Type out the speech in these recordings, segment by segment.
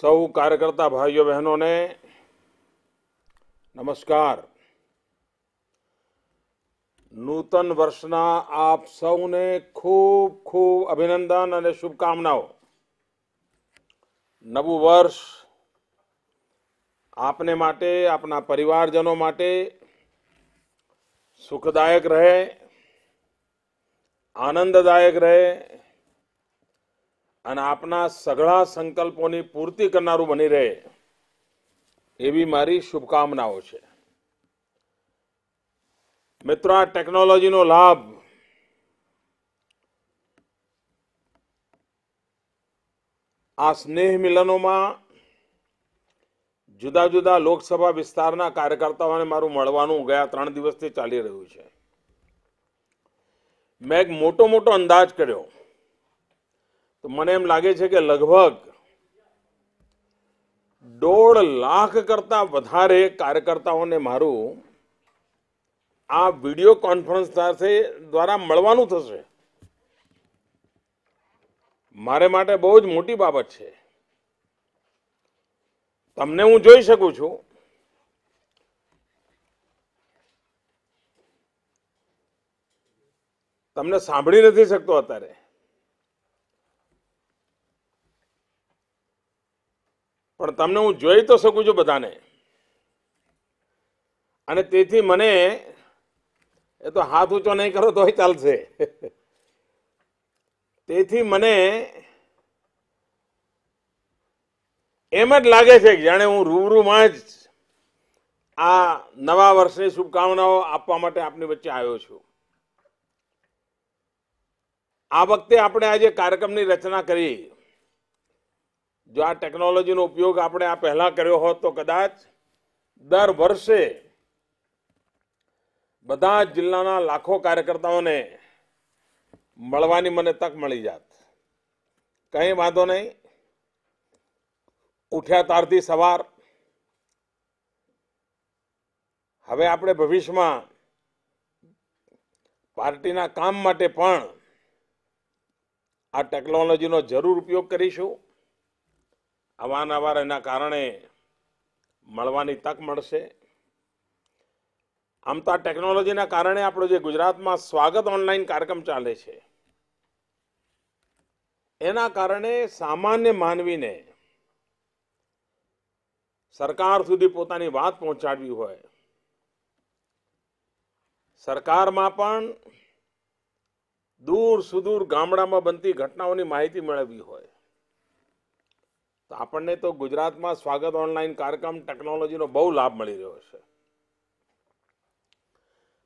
सौ कार्यकर्ता भाइयों बहनों ने नमस्कार નૂતન વર્ષના આપ સૌને ખૂબ ખૂબ અભિનંદન અને શુભકામનાઓ નવું વર્ષ આપને માટે આપના પરિવારજનો માટે સુખદાયક રહે આનંદદાયક રહે અને આપના સઘળા સંકલ્પોની પૂર્તિ કરનારું બની રહે એવી મારી શુભકામનાઓ છે મિત્રો આ ટેકનોલોજીનો લાભ આ સ્નેહ મિલનોમાં જુદા જુદા લોકસભા વિસ્તારના કાર્યકર્તાઓને મારું મળવાનું ગયા ત્રણ દિવસથી ચાલી રહ્યું છે મેં એક મોટો મોટો અંદાજ કર્યો તો મને એમ લાગે છે કે લગભગ દોઢ લાખ કરતા વધારે કાર્યકર્તાઓને મારું આ વિડીયો કોન્ફરન્સ સાથે દ્વારા મળવાનું થશે મારે માટે બહુ જ મોટી બાબત છે તમને હું જોઈ શકું છું તમને સાંભળી નથી શકતો અત્યારે પણ તમને હું જોઈ તો શકું છું બધાને અને તેથી મને એ તો હાથ ઊંચો નહીં કરો તોય ચાલશે તેથી મને એમ જ લાગે છે કે જાણે હું રૂબરૂમાં જ આ નવા વર્ષની શુભકામનાઓ આપવા માટે આપની વચ્ચે આવ્યો છું આ વખતે આપણે આજે કાર્યક્રમની રચના કરી જો આ ટેકનોલોજીનો ઉપયોગ આપણે આ પહેલાં કર્યો હોત તો કદાચ દર વર્ષે બધા જ જિલ્લાના લાખો કાર્યકર્તાઓને મળવાની મને તક મળી જાત કંઈ વાંધો નહીં ઉઠ્યા તારથી સવાર હવે આપણે ભવિષ્યમાં પાર્ટીના કામ માટે પણ આ ટેકનોલોજીનો જરૂર ઉપયોગ કરીશું અવારનવાર એના કારણે મળવાની તક મળશે આમ તો આ ટેકનોલોજીના કારણે આપણું જે ગુજરાતમાં સ્વાગત ઓનલાઈન કાર્યક્રમ ચાલે છે એના કારણે સામાન્ય માનવીને સરકાર સુધી પોતાની વાત પહોંચાડવી હોય સરકારમાં પણ દૂર સુદૂર ગામડામાં બનતી ઘટનાઓની માહિતી મેળવવી હોય તો આપણને તો ગુજરાતમાં સ્વાગત ઓનલાઈન કાર્યક્રમ ટેકનોલોજીનો બહુ લાભ મળી રહ્યો છે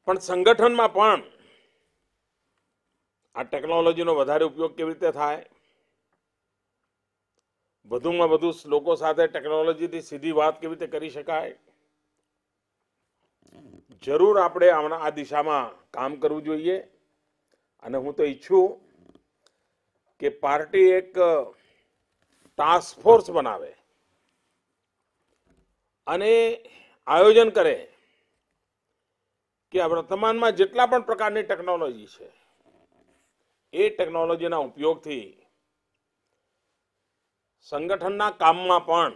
પણ સંગઠનમાં પણ આ ટેકનોલોજીનો વધારે ઉપયોગ કેવી રીતે થાય વધુમાં વધુ લોકો સાથે ટેકનોલોજીથી સીધી વાત કેવી રીતે કરી શકાય જરૂર આપણે આમના આ દિશામાં કામ કરવું જોઈએ અને હું તો ઈચ્છું કે પાર્ટી એક ટાસ્ક ફોર્સ બનાવે અને આયોજન કરે કે વર્તમાનમાં જેટલા પણ પ્રકારની ટેકનોલોજી છે એ ટેકનોલોજીના ઉપયોગથી સંગઠનના કામમાં પણ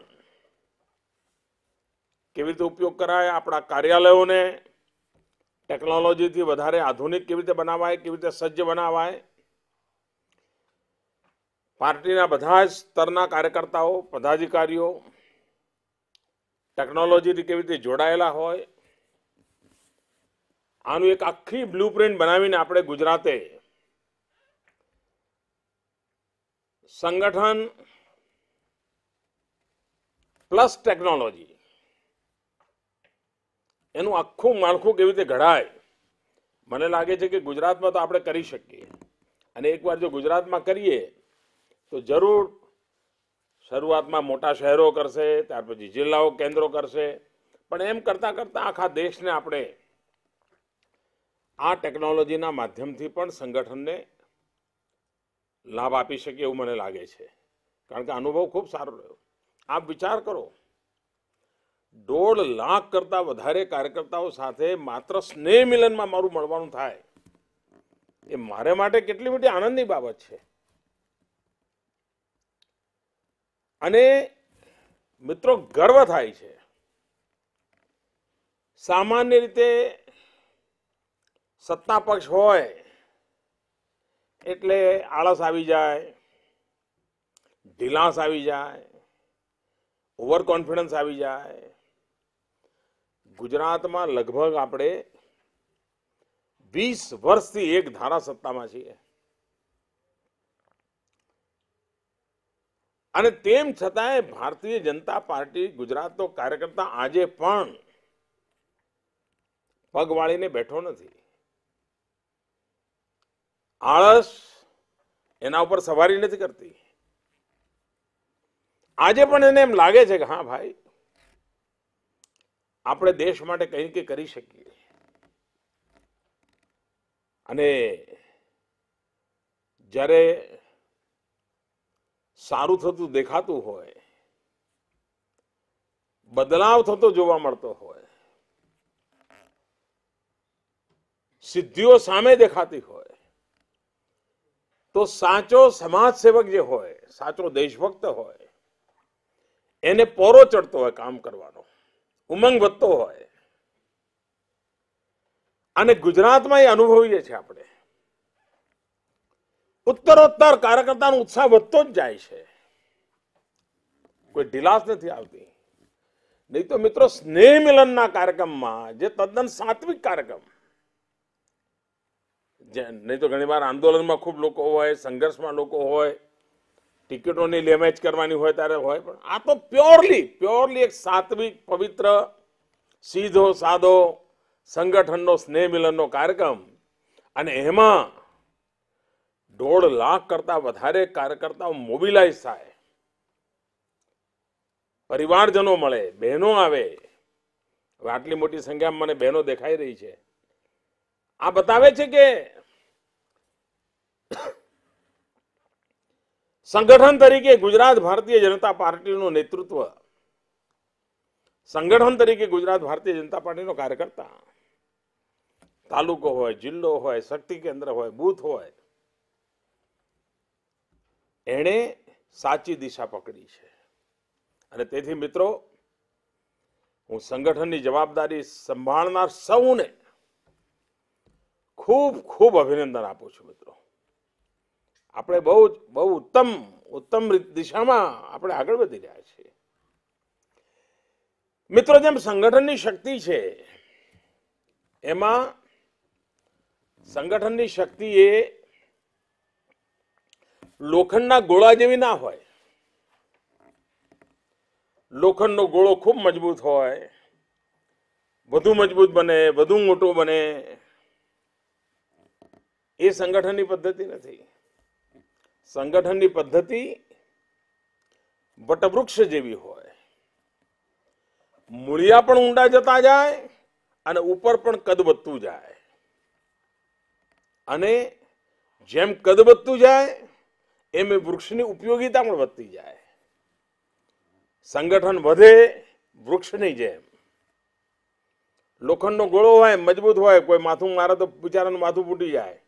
કેવી રીતે ઉપયોગ કરાય આપણા કાર્યાલયોને ટેકનોલોજીથી વધારે આધુનિક કેવી રીતે બનાવાય કેવી રીતે સજ્જ બનાવાય પાર્ટીના બધા જ સ્તરના કાર્યકર્તાઓ પદાધિકારીઓ ટેકનોલોજીથી કેવી રીતે જોડાયેલા હોય આનું એક આખી બ્લુપ્રિન્ટ બનાવીને આપણે ગુજરાતે સંગઠન પ્લસ ટેકનોલોજી એનું આખું માળખું કેવી રીતે ઘડાય મને લાગે છે કે ગુજરાતમાં તો આપણે કરી શકીએ અને એકવાર જો ગુજરાતમાં કરીએ તો જરૂર શરૂઆતમાં મોટા શહેરો કરશે ત્યાર પછી જિલ્લાઓ કેન્દ્રો કરશે પણ એમ કરતાં કરતાં આખા દેશને આપણે આ ટેકનોલોજીના માધ્યમથી પણ સંગઠનને લાભ આપી શકીએ એવું મને લાગે છે કારણ કે અનુભવ ખૂબ સારો રહ્યો આપ વિચાર કરો દોઢ લાખ કરતાં વધારે કાર્યકર્તાઓ સાથે માત્ર સ્નેહ મિલનમાં મારું મળવાનું થાય એ મારે માટે કેટલી મોટી આનંદની બાબત છે અને મિત્રો ગર્વ થાય છે સામાન્ય રીતે સત્તા પક્ષ હોય એટલે આળસ આવી જાય ઢીલાસ આવી જાય ઓવર કોન્ફિડન્સ આવી જાય ગુજરાતમાં લગભગ આપણે વીસ વર્ષથી એક ધારા સત્તામાં છીએ અને તેમ છતાંય ભારતીય જનતા પાર્ટી ગુજરાતનો કાર્યકર્તા આજે પણ પગ વાળીને બેઠો નથી આળસ એના ઉપર સવારી નથી કરતી આજે પણ એને એમ લાગે છે કે હા ભાઈ આપણે દેશ માટે કંઈક કરી શકીએ અને જ્યારે સારું થતું દેખાતું હોય બદલાવ થતો જોવા મળતો હોય સિદ્ધિઓ સામે દેખાતી હોય તો સાચો સમાજ સેવક જે હોય સાચો દેશભક્ત હોય એને પોરો ચડતો હોય કામ કરવાનો ઉમંગ વધતો હોય અને ગુજરાતમાં એ અનુભવીએ છીએ આપણે ઉત્તરોત્તર કાર્યકર્તાનો ઉત્સાહ વધતો જ જાય છે કોઈ ઢીલાસ નથી આવતી નહીં તો મિત્રો સ્નેહ મિલનના કાર્યક્રમમાં જે તદ્દન સાત્વિક કાર્યક્રમ નહીં તો ઘણીવાર આંદોલનમાં ખૂબ લોકો હોય સંઘર્ષમાં લોકો હોય ટિકિટોની લેમેચ કરવાની હોય ત્યારે હોય પણ આ તો પ્યોરલી પ્યોરલી એક સાત્વિક પવિત્ર સીધો સાદો સંગઠનનો સ્નેહ મિલનનો કાર્યક્રમ અને એમાં દોઢ લાખ કરતા વધારે કાર્યકર્તાઓ મોબિલાઇઝ થાય પરિવારજનો મળે બહેનો આવે આટલી મોટી સંખ્યામાં મને બહેનો દેખાઈ રહી છે આ બતાવે છે કે સંગઠન તરીકે ગુજરાત ભારતીય જનતા પાર્ટીનું નેતૃત્વ સંગઠન તરીકે ગુજરાત ભારતીય જનતા પાર્ટીનો કાર્યકર્તા તાલુકો હોય જિલ્લો હોય શક્તિ કેન્દ્ર હોય બૂથ હોય એણે સાચી દિશા પકડી છે અને તેથી મિત્રો હું સંગઠનની જવાબદારી સંભાળનાર સૌને ખૂબ ખૂબ અભિનંદન આપું છું મિત્રો આપણે બહુ બહુ ઉત્તમ ઉત્તમ દિશામાં આપણે આગળ વધી રહ્યા છીએ મિત્રો જેમ સંગઠનની શક્તિ છે એમાં સંગઠનની શક્તિ એ લોખંડના ગોળા જેવી ના હોય લોખંડનો ગોળો ખૂબ મજબૂત હોય વધુ મજબૂત બને વધુ મોટો બને એ સંગઠનની પદ્ધતિ નથી સંગઠનની પદ્ધતિ વટવૃક્ષ જેવી હોય મૂળિયા પણ ઊંડા જતા જાય અને ઉપર પણ કદ વધતું જાય અને જેમ કદ વધતું જાય એમ એ વૃક્ષની ઉપયોગીતા પણ વધતી જાય સંગઠન વધે વૃક્ષની જેમ લોખંડનો ગોળો હોય મજબૂત હોય કોઈ માથું મારે તો બિચારાનું માથું ફૂટી જાય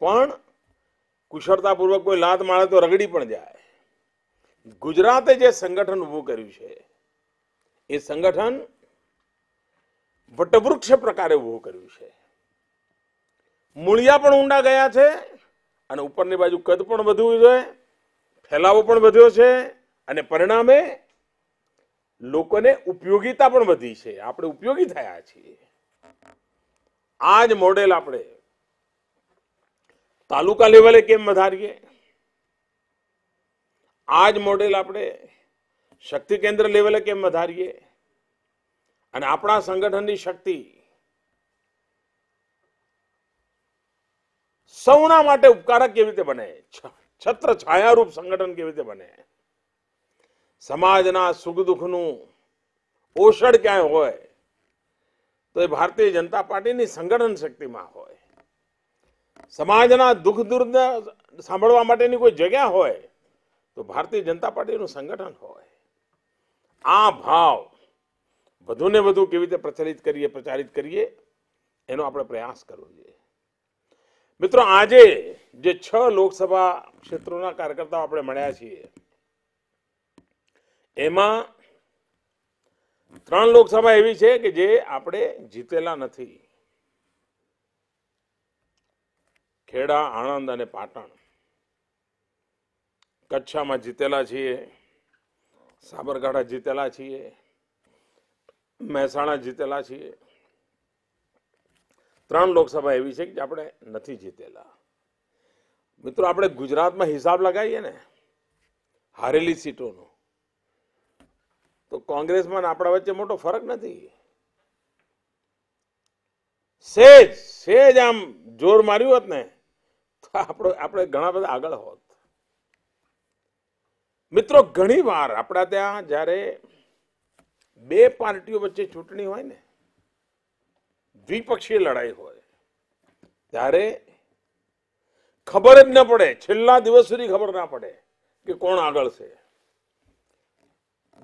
પણ કુશળતાપૂર્વક કોઈ લાત મારે તો રગડી પણ જાય ગુજરાતે જે સંગઠન ઊભું કર્યું છે એ સંગઠન વટવૃક્ષ પ્રકારે ઊભું કર્યું છે મૂળિયા પણ ઊંડા ગયા છે અને ઉપરની બાજુ કદ પણ વધ્યું છે ફેલાવો પણ વધ્યો છે અને પરિણામે લોકોને ઉપયોગીતા પણ વધી છે આપણે ઉપયોગી થયા છીએ આ જ મોડેલ આપણે તાલુકા લેવલે કેમ વધારીએ આ જ મોડેલ આપણે શક્તિ કેન્દ્ર લેવલે કેમ વધારીએ અને આપણા સંગઠનની શક્તિ સૌના માટે ઉપકારક કેવી રીતે બને છત્ર છાયારૂપ સંગઠન કેવી રીતે બને સમાજના સુખ દુઃખનું ઓષણ ક્યાંય હોય તો એ ભારતીય જનતા પાર્ટીની સંગઠન શક્તિમાં હોય સમાજના દુઃખ દુર્દા સાંભળવા માટેની કોઈ જગ્યા હોય તો ભારતીય જનતા પાર્ટીનું સંગઠન હોય આ ભાવ વધુને વધુ કેવી રીતે પ્રચલિત કરીએ પ્રચારિત કરીએ એનો આપણે પ્રયાસ કરવો જોઈએ મિત્રો આજે જે છ લોકસભા ક્ષેત્રોના કાર્યકર્તાઓ આપણે મળ્યા છીએ એમાં ત્રણ લોકસભા એવી છે કે જે આપણે જીતેલા નથી ખેડા આણંદ અને પાટણ કચ્છામાં જીતેલા છીએ સાબરકાંઠા જીતેલા છીએ મહેસાણા જીતેલા છીએ ત્રણ લોકસભા એવી છે કે આપણે નથી જીતેલા મિત્રો આપણે ગુજરાતમાં હિસાબ લગાવીએ ને હારેલી સીટોનો તો કોંગ્રેસમાં આપણા વચ્ચે મોટો ફરક નથી સેજ સેજ આમ જોર માર્યું હોત ને તો આપણો આપણે ઘણા બધા આગળ હોત મિત્રો ઘણી વાર આપણા ત્યાં જ્યારે બે પાર્ટીઓ વચ્ચે ચૂંટણી હોય ને દ્વિપક્ષીય લડાઈ હોય ત્યારે ખબર જ ન પડે છેલ્લા દિવસ સુધી ખબર ના પડે કે કોણ આગળ છે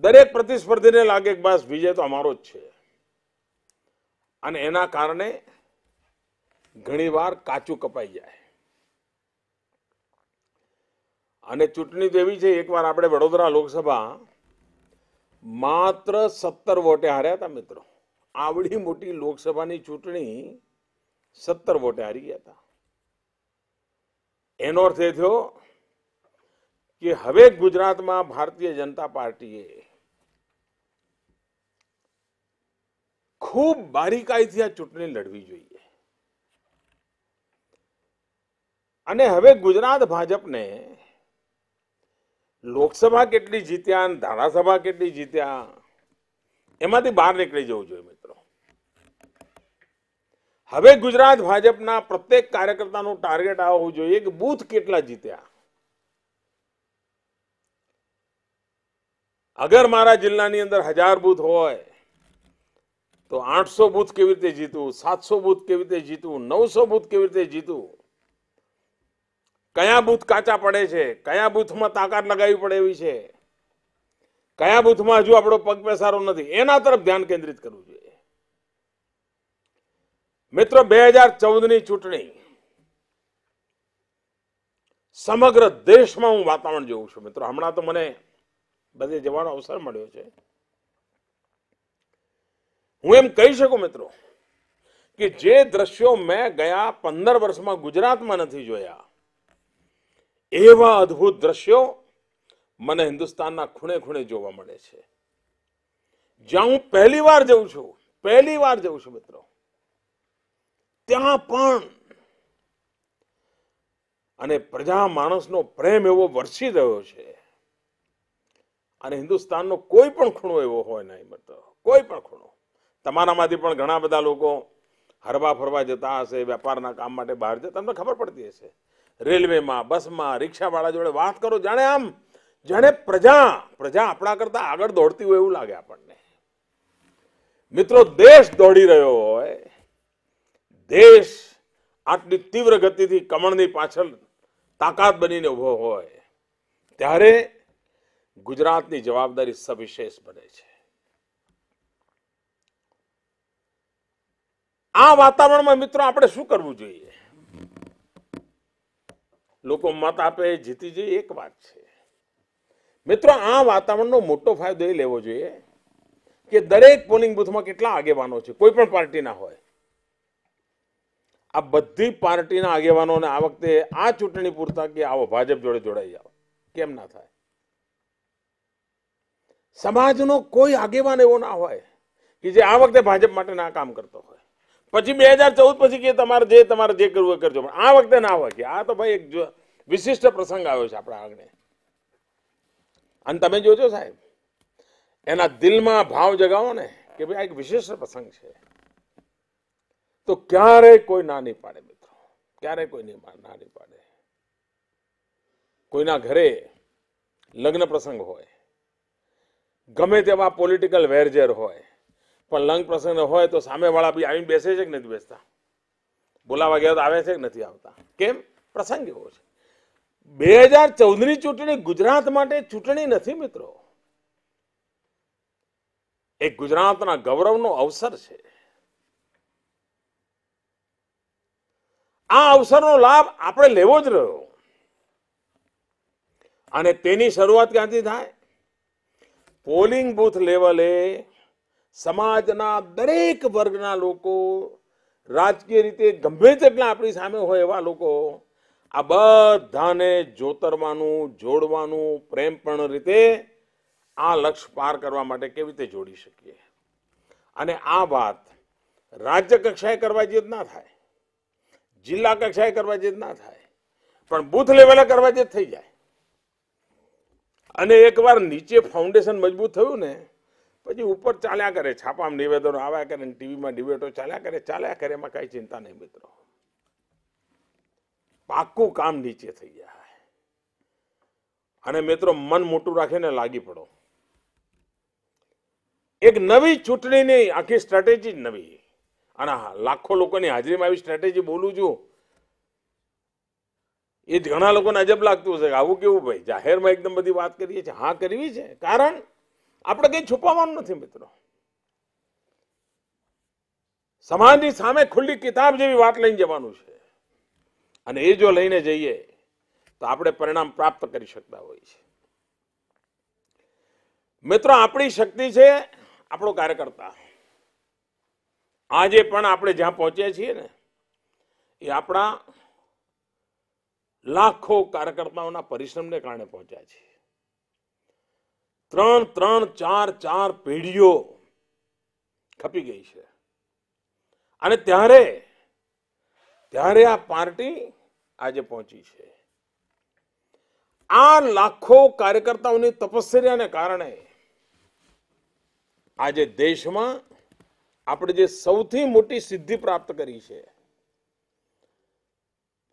દરેક પ્રતિસ્પર્ધીને લાગે કે બસ વિજય તો અમારો જ છે અને એના કારણે ઘણીવાર કાચું કપાઈ જાય અને ચૂંટણી તો એવી છે એકવાર આપણે વડોદરા લોકસભા માત્ર સત્તર વોટે હાર્યા હતા મિત્રો આવડી મોટી લોકસભાની ચૂંટણી સત્તર વોટે હારી ગયા હતા એનો અર્થ એ થયો કે હવે ગુજરાતમાં ભારતીય જનતા પાર્ટીએ ખૂબ બારીકાઈથી આ ચૂંટણી લડવી જોઈએ અને હવે ગુજરાત ભાજપને લોકસભા કેટલી જીત્યા અને ધારાસભા કેટલી જીત્યા એમાંથી બહાર નીકળી જવું જોઈએ હવે ગુજરાત ભાજપના પ્રત્યેક કાર્યકર્તાનું ટાર્ગેટ આ જોઈએ કે બૂથ કેટલા જીત્યા અગર મારા જિલ્લાની અંદર હજાર બૂથ હોય તો આઠસો બૂથ કેવી રીતે જીતવું સાતસો બૂથ કેવી રીતે જીતવું નવસો બૂથ કેવી રીતે જીતવું કયા બૂથ કાચા પડે છે કયા બૂથમાં તાકાત લગાવી પડે એવી છે કયા બૂથમાં હજુ આપણો પગ પેસારો નથી એના તરફ ધ્યાન કેન્દ્રિત કરવું જોઈએ મિત્રો બે હજાર ચૌદ ની ચૂંટણી સમગ્ર દેશમાં હું વાતાવરણ જોઉં છું મિત્રો હમણાં તો મને બધે જવાનો અવસર મળ્યો છે હું એમ કહી શકું મિત્રો કે જે દ્રશ્યો મેં ગયા પંદર વર્ષમાં ગુજરાતમાં નથી જોયા એવા અદભુત દ્રશ્યો મને હિન્દુસ્તાનના ખૂણે ખૂણે જોવા મળે છે જ્યાં હું પહેલી વાર જઉં છું પહેલી વાર જઉં છું મિત્રો ત્યાં પણ અને પ્રજા માણસનો પ્રેમ એવો વરસી રહ્યો છે અને હિન્દુસ્તાનનો કોઈ પણ ખૂણો એવો હોય નહીં મતલબ કોઈ પણ ખૂણો તમારામાંથી પણ ઘણા બધા લોકો હરવા ફરવા જતા હશે વેપારના કામ માટે બહાર જતા તમને ખબર પડતી હશે રેલવેમાં બસમાં રિક્ષાવાળા જોડે વાત કરો જાણે આમ જાણે પ્રજા પ્રજા આપણા કરતા આગળ દોડતી હોય એવું લાગે આપણને મિત્રો દેશ દોડી રહ્યો હોય દેશ આટલી તીવ્ર ગતિથી કમળની પાછળ તાકાત બનીને ઉભો હોય ત્યારે ગુજરાતની જવાબદારી સવિશેષ બને છે આ વાતાવરણમાં મિત્રો આપણે શું કરવું જોઈએ લોકો મત આપે જીતી જઈએ એક વાત છે મિત્રો આ વાતાવરણનો મોટો ફાયદો એ લેવો જોઈએ કે દરેક પોલિંગ બુથમાં કેટલા આગેવાનો છે કોઈ પણ પાર્ટીના હોય આ બધી પાર્ટીના આગેવાનોને આ વખતે આ ચૂંટણી પૂરતા કે આવો ભાજપ જોડે જોડાઈ જાઓ કેમ ના થાય સમાજનો કોઈ આગેવાન એવો ના હોય કે જે આ વખતે ભાજપ માટે ના કામ કરતો હોય પછી બે હજાર ચૌદ પછી કે તમારે જે તમારે જે કરવું એ કરજો પણ આ વખતે ના હોય કે આ તો ભાઈ એક વિશિષ્ટ પ્રસંગ આવ્યો છે આપણા આગળ અને તમે જોજો સાહેબ એના દિલમાં ભાવ જગાવો ને કે ભાઈ આ એક વિશિષ્ટ પ્રસંગ છે તો ક્યારેય કોઈ ના નહીં પાડે મિત્રો ક્યારે કોઈ નહીં ના નહીં પાડે કોઈના ઘરે લગ્ન પ્રસંગ હોય ગમે તેવા પોલિટિકલ વેરઝેર હોય પણ લગ્ન પ્રસંગ હોય તો સામેવાળા બી આવીને બેસે છે કે નથી બેસતા બોલાવા ગયા તો આવે છે કે નથી આવતા કેમ પ્રસંગ એવો છે બે હજાર ચૌદની ચૂંટણી ગુજરાત માટે ચૂંટણી નથી મિત્રો એ ગુજરાતના ગૌરવનો અવસર છે આ અવસરનો લાભ આપણે લેવો જ રહ્યો અને તેની શરૂઆત ક્યાંથી થાય પોલિંગ બૂથ લેવલે સમાજના દરેક વર્ગના લોકો રાજકીય રીતે ગંભીર તેટલા આપણી સામે હોય એવા લોકો આ બધાને જોતરવાનું જોડવાનું પ્રેમપણ રીતે આ લક્ષ્ય પાર કરવા માટે કેવી રીતે જોડી શકીએ અને આ વાત રાજ્ય કક્ષાએ કરવા જેવી ના થાય જિલ્લા કક્ષાએ કરવા જેત ના થાય પણ બુથ લેવલે કરવા જેત થઈ જાય અને એકવાર નીચે ફાઉન્ડેશન મજબૂત થયું ને પછી ઉપર ચાલ્યા કરે છાપામાં નિવેદનો આવ્યા કરે ટીવીમાં ડિબેટો ચાલ્યા કરે ચાલ્યા કરે એમાં કાંઈ ચિંતા નહીં મિત્રો પાક્કું કામ નીચે થઈ જાય અને મિત્રો મન મોટું રાખીને લાગી પડો એક નવી ચૂંટણીની આખી સ્ટ્રેટેજી નવી અને લાખો લોકોની હાજરીમાં આવી સ્ટ્રેટેજી બોલું છું એ ઘણા લોકોને અજબ લાગતું હશે આવું કેવું ભાઈ જાહેરમાં એકદમ બધી વાત કરીએ છીએ હા કરવી છે કારણ આપણે કંઈ છુપાવવાનું નથી મિત્રો સમાજની સામે ખુલ્લી કિતાબ જેવી વાત લઈને જવાનું છે અને એ જો લઈને જઈએ તો આપણે પરિણામ પ્રાપ્ત કરી શકતા હોય છે મિત્રો આપણી શક્તિ છે આપણો કાર્યકર્તા આજે પણ આપણે જ્યાં પહોંચ્યા છીએ ને એ આપણા લાખો કાર્યકર્તાઓના પરિશ્રમને કારણે પહોંચ્યા છે ત્રણ ત્રણ ચાર ચાર પેઢીઓ ખપી ગઈ છે અને ત્યારે ત્યારે આ પાર્ટી આજે પહોંચી છે આ લાખો કાર્યકર્તાઓની તપસ્યાને કારણે આજે દેશમાં આપણે જે સૌથી મોટી સિદ્ધિ પ્રાપ્ત કરી છે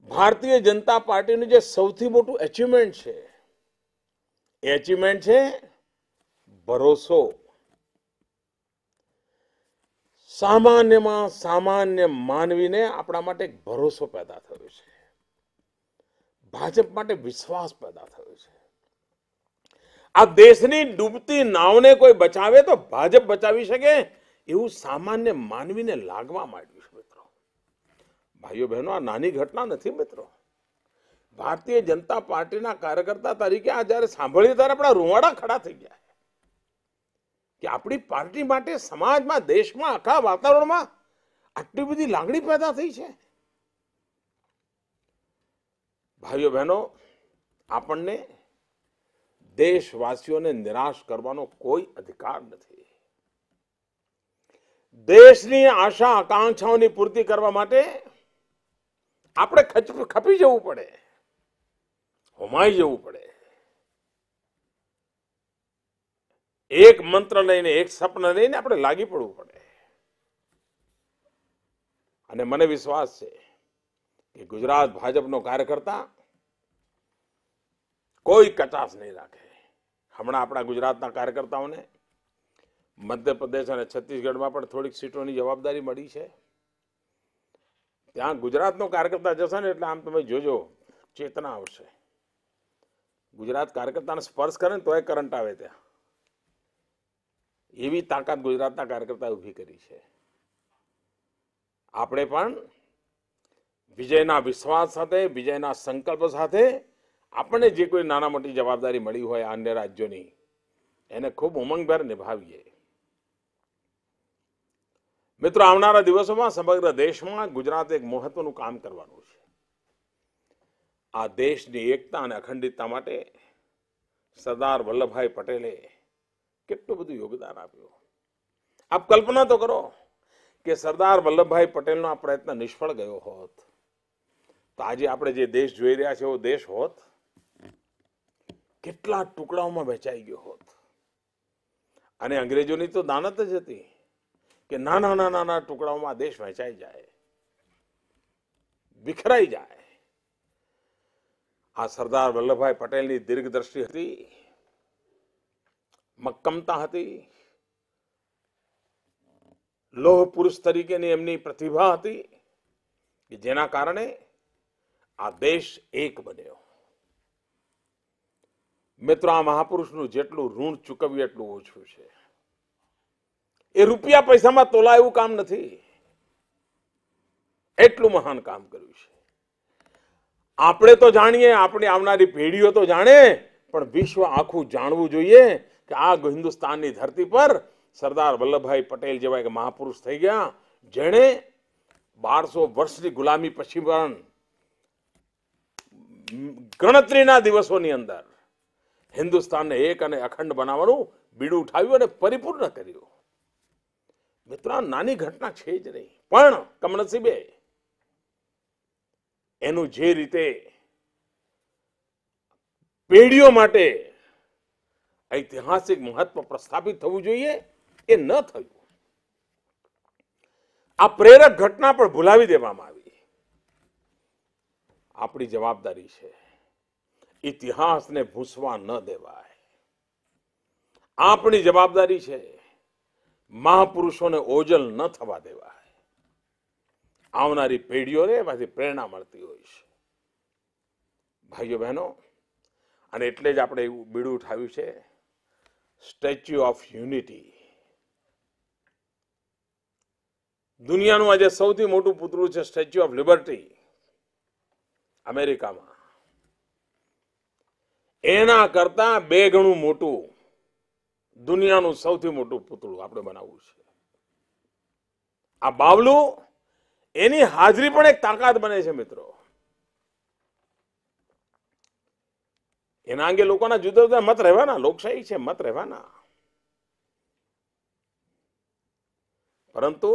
ભારતીય જનતા પાર્ટીનું જે સૌથી મોટું એચિવમેન્ટ છે એચિવમેન્ટ છે ભરોસો સામાન્યમાં સામાન્ય માનવીને આપણા માટે એક ભરોસો પેદા થયો છે ભાજપ માટે વિશ્વાસ પેદા થયો છે આ દેશની ડૂબતી નાવને કોઈ બચાવે તો ભાજપ બચાવી શકે એવું સામાન્ય માનવીને લાગવા માંડ્યું છે મિત્રો ભાઈઓ બહેનો આ નાની ઘટના નથી મિત્રો ભારતીય જનતા પાર્ટીના કાર્યકર્તા તરીકે આ જ્યારે સાંભળ્યું ત્યારે આપણા રૂવાડા ખડા થઈ ગયા કે આપણી પાર્ટી માટે સમાજમાં દેશમાં આખા વાતાવરણમાં આટલી બધી લાગણી પેદા થઈ છે ભાઈઓ બહેનો આપણને દેશવાસીઓને નિરાશ કરવાનો કોઈ અધિકાર નથી દેશની આશા આકાંક્ષાઓની પૂર્તિ કરવા માટે આપણે ખપી જવું પડે હોમાઈ જવું પડે એક મંત્ર લઈને એક સપન લઈને આપણે લાગી પડવું પડે અને મને વિશ્વાસ છે કે ગુજરાત ભાજપનો કાર્યકર્તા કોઈ કચાશ નહીં રાખે હમણાં આપણા ગુજરાતના કાર્યકર્તાઓને મધ્યપ્રદેશ અને છત્તીસગઢમાં પણ થોડીક સીટોની જવાબદારી મળી છે ત્યાં ગુજરાતનો કાર્યકર્તા જશે ને એટલે આમ તમે જોજો ચેતના આવશે ગુજરાત કાર્યકર્તાને સ્પર્શ કરે ને તોય કરંટ આવે ત્યાં એવી તાકાત ગુજરાતના કાર્યકર્તાએ ઊભી કરી છે આપણે પણ વિજયના વિશ્વાસ સાથે વિજયના સંકલ્પ સાથે આપણને જે કોઈ નાના મોટી જવાબદારી મળી હોય અન્ય રાજ્યોની એને ખૂબ ઉમંગભેર નિભાવીએ મિત્રો આવનારા દિવસોમાં સમગ્ર દેશમાં ગુજરાત એક મહત્વનું કામ કરવાનું છે આ દેશની એકતા અને અખંડિતતા માટે સરદાર વલ્લભભાઈ પટેલે કેટલું બધું યોગદાન આપ્યું આપ કલ્પના તો કરો કે સરદાર વલ્લભભાઈ પટેલનો આ પ્રયત્ન નિષ્ફળ ગયો હોત તો આજે આપણે જે દેશ જોઈ રહ્યા છે એવો દેશ હોત કેટલા ટુકડાઓમાં વહેંચાઈ ગયો હોત અને અંગ્રેજોની તો દાનત જ હતી કે નાના નાના નાના ટુકડાઓમાં દેશ વહેંચાઈ જાય વિખરાઈ જાય આ સરદાર વલ્લભભાઈ પટેલની દીર્ઘદ્રષ્ટિ હતી મક્કમતા હતી લોહ પુરુષ તરીકેની એમની પ્રતિભા હતી કે જેના કારણે આ દેશ એક બન્યો મિત્રો આ મહાપુરુષનું જેટલું ઋણ ચૂકવ્યું એટલું ઓછું છે એ રૂપિયા પૈસામાં તોલા એવું કામ નથી એટલું મહાન કામ કર્યું છે આપણે તો જાણીએ આપણી આવનારી પેઢીઓ તો જાણે પણ વિશ્વ આખું જાણવું જોઈએ કે આ હિન્દુસ્તાનની ધરતી પર સરદાર વલ્લભભાઈ પટેલ જેવા એક મહાપુરુષ થઈ ગયા જેણે બારસો વર્ષની ગુલામી પછી પણ ગણતરીના દિવસોની અંદર હિન્દુસ્તાનને એક અને અખંડ બનાવવાનું બીડું ઉઠાવ્યું અને પરિપૂર્ણ કર્યું મિત્રો આ નાની ઘટના છે જ નહીં પણ કમનસીબે એનું જે રીતે પેઢીઓ માટે ઐતિહાસિક મહત્વ પ્રસ્થાપિત થવું જોઈએ એ ન થયું આ પ્રેરક ઘટના પણ ભૂલાવી દેવામાં આવી આપણી જવાબદારી છે ઇતિહાસને ભૂસવા ન દેવાય આપણી જવાબદારી છે મહાપુરુષોને ઓજલ ન થવા દેવા આવનારી પેઢીઓને એમાંથી પ્રેરણા મળતી હોય છે ભાઈઓ બહેનો અને એટલે જ આપણે એવું બીડું ઉઠાવ્યું છે સ્ટેચ્યુ ઓફ યુનિટી દુનિયાનું આજે સૌથી મોટું પુતળું છે સ્ટેચ્યુ ઓફ લિબર્ટી અમેરિકામાં એના કરતા બે ગણું મોટું દુનિયાનું સૌથી મોટું પુતળું આપણે બનાવવું છે આ બાવલું એની હાજરી પણ એક તાકાત બને છે મિત્રો એના અંગે લોકોના જુદા જુદા મત રહેવાના લોકશાહી છે મત રહેવાના પરંતુ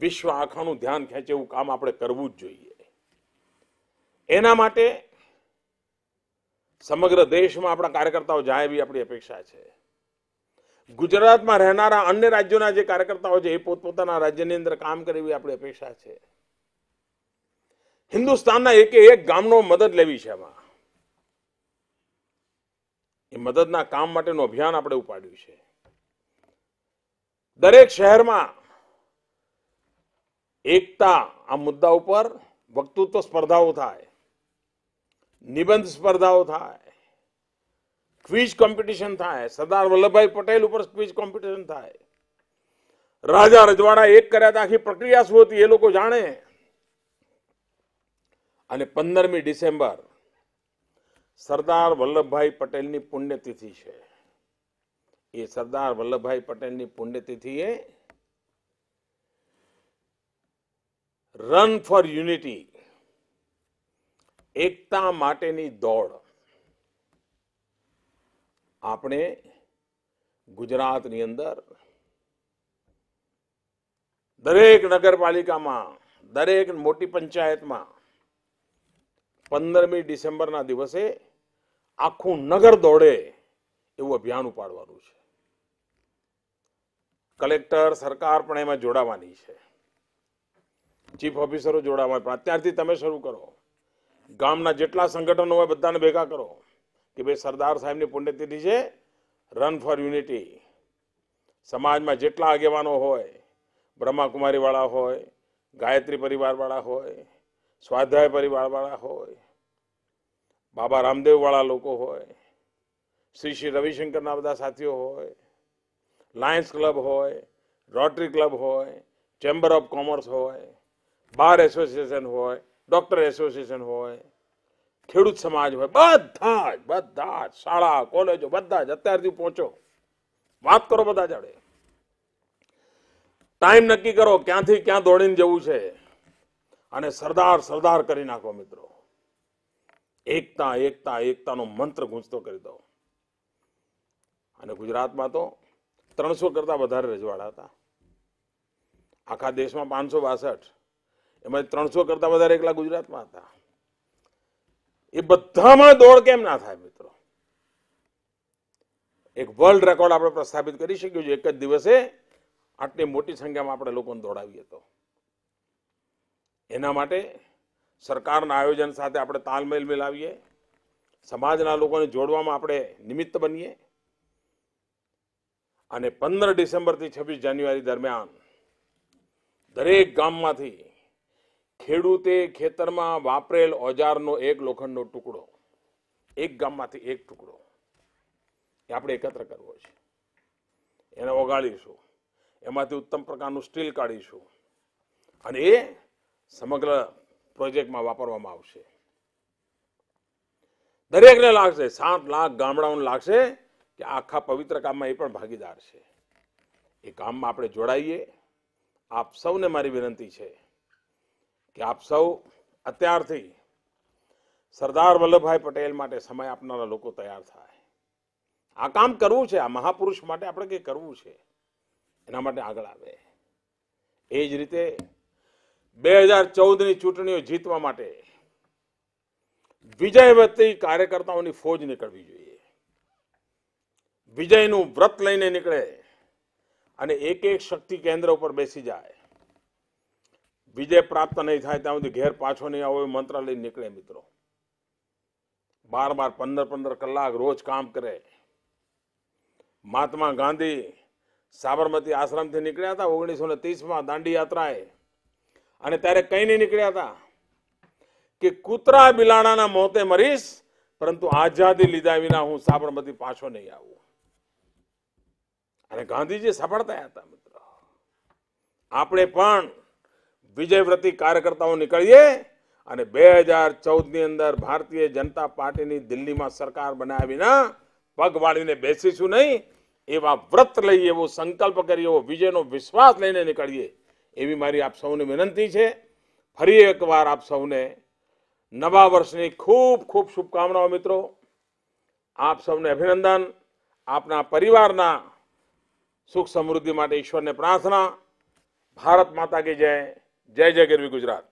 વિશ્વ આખાનું ધ્યાન ખેંચે એવું કામ આપણે કરવું જ જોઈએ એના માટે સમગ્ર દેશમાં આપણા કાર્યકર્તાઓ જાય એવી આપણી અપેક્ષા છે ગુજરાતમાં રહેનારા અન્ય રાજ્યોના જે કાર્યકર્તાઓ છે એ પોતપોતાના રાજ્યની અંદર કામ કરે એવી આપણી અપેક્ષા છે હિન્દુસ્તાનના એકે એક ગામનો મદદ લેવી છે એમાં એ મદદના કામ માટેનું અભિયાન આપણે ઉપાડ્યું છે દરેક શહેરમાં એકતા આ મુદ્દા ઉપર વક્તૃત્વ સ્પર્ધાઓ થાય નિબંધ સ્પર્ધાઓ થાય ક્વિઝ કોમ્પિટિશન થાય સરદાર વલ્લભભાઈ પટેલ ઉપર ક્વિઝ કોમ્પિટિશન થાય રાજા રજવાડા એક કર્યા હતા આખી પ્રક્રિયા શું હતી એ લોકો જાણે અને પંદરમી ડિસેમ્બર સરદાર વલ્લભભાઈ પટેલની પુણ્યતિથિ છે એ સરદાર વલ્લભભાઈ પટેલની પુણ્યતિથિએ રન ફોર યુનિટી એકતા માટેની દોડ આપણે ગુજરાતની અંદર દરેક નગરપાલિકામાં દરેક મોટી પંચાયતમાં પંદરમી ડિસેમ્બરના દિવસે આખું નગર દોડે એવું અભિયાન ઉપાડવાનું છે કલેક્ટર સરકાર પણ એમાં જોડાવાની છે ચીફ ઓફિસરો જોડાવા અત્યારથી તમે શરૂ કરો ગામના જેટલા સંગઠનો હોય બધાને ભેગા કરો કે ભાઈ સરદાર સાહેબની પુણ્યતિથિ છે રન ફોર યુનિટી સમાજમાં જેટલા આગેવાનો હોય બ્રહ્માકુમારીવાળા હોય ગાયત્રી પરિવારવાળા હોય સ્વાધ્યાય પરિવારવાળા હોય બાબા રામદેવવાળા લોકો હોય શ્રી શ્રી રવિશંકરના બધા સાથીઓ હોય લાયન્સ ક્લબ હોય રોટરી ક્લબ હોય ચેમ્બર ઓફ કોમર્સ હોય બાર એસોસિએશન હોય ડોક્ટર એસોસિએશન હોય ખેડૂત સમાજ હોય બધા જ બધા જ શાળા કોલેજો બધા જ અત્યારથી પહોંચો વાત કરો બધા જાડે ટાઈમ નક્કી કરો ક્યાંથી ક્યાં દોડીને જવું છે અને સરદાર સરદાર કરી નાખો મિત્રો એકતા એકતા એકતાનો મંત્ર ગૂંજતો કરી દો અને ગુજરાતમાં તો ત્રણસો કરતા વધારે રજવાડા હતા આખા દેશમાં પાંચસો બાસઠ એમાં ત્રણસો કરતા વધારે એકલા ગુજરાતમાં હતા એ બધામાં દોડ કેમ ના થાય મિત્રો એક વર્લ્ડ રેકોર્ડ આપણે પ્રસ્થાપિત કરી શક્યું છે એક જ દિવસે આટલી મોટી સંખ્યામાં આપણે લોકોને દોડાવીએ તો એના માટે સરકારના આયોજન સાથે આપણે તાલમેલ મિલાવીએ સમાજના લોકોને જોડવામાં આપણે નિમિત્ત બનીએ અને પંદર ડિસેમ્બરથી છવ્વીસ જાન્યુઆરી દરમિયાન દરેક ગામમાંથી ખેડૂતે ખેતરમાં વાપરેલ ઓજારનો એક લોખંડનો ટુકડો એક ગામમાંથી એક ટુકડો એ આપણે એકત્ર કરવો છે એને ઓગાળીશું એમાંથી ઉત્તમ પ્રકારનું સ્ટીલ કાઢીશું અને એ સમગ્ર પ્રોજેક્ટમાં વાપરવામાં આવશે દરેકને લાગશે સાત લાખ ગામડાઓને લાગશે કે આખા પવિત્ર કામમાં એ પણ ભાગીદાર છે એ કામમાં આપણે જોડાઈએ આપ સૌને મારી વિનંતી છે કે આપ સૌ અત્યારથી સરદાર વલ્લભભાઈ પટેલ માટે સમય આપનારા લોકો તૈયાર થાય આ કામ કરવું છે આ મહાપુરુષ માટે આપણે કંઈ કરવું છે એના માટે આગળ આવે એ જ રીતે બે હજાર ચૌદની ચૂંટણીઓ જીતવા માટે વિજય વતી કાર્યકર્તાઓની ફોજ નીકળવી જોઈએ વિજયનું વ્રત લઈને નીકળે અને એક એક શક્તિ કેન્દ્ર ઉપર બેસી જાય વિજય પ્રાપ્ત નહીં થાય ત્યાં સુધી ઘેર પાછો નહીં આવો એ મંત્ર નીકળે મિત્રો બાર બાર પંદર પંદર કલાક રોજ કામ કરે મહાત્મા ગાંધી સાબરમતી આશ્રમથી નીકળ્યા હતા ઓગણીસો ને ત્રીસમાં દાંડી યાત્રાએ અને ત્યારે કંઈ નહીં નીકળ્યા હતા કે કૂતરા બિલાડાના મોતે મરીશ પરંતુ આઝાદી લીધા વિના હું સાબરમતી પાછો નહીં આવું અને ગાંધીજી સફળ થયા હતા મિત્રો આપણે પણ વિજયવ્રતી કાર્યકર્તાઓ નીકળીએ અને બે હજાર ચૌદની અંદર ભારતીય જનતા પાર્ટીની દિલ્હીમાં સરકાર બનાવ્યા વિના પગ વાળીને બેસીશું નહીં એવા વ્રત લઈએ એવો સંકલ્પ કરીએ એવો વિજયનો વિશ્વાસ લઈને નીકળીએ એવી મારી આપ સૌને વિનંતી છે ફરી એકવાર આપ સૌને નવા વર્ષની ખૂબ ખૂબ શુભકામનાઓ મિત્રો આપ સૌને અભિનંદન આપના પરિવારના સુખ સમૃદ્ધિ માટે ઈશ્વરને પ્રાર્થના ભારત માતા કી જય જય જય ગરવી ગુજરાત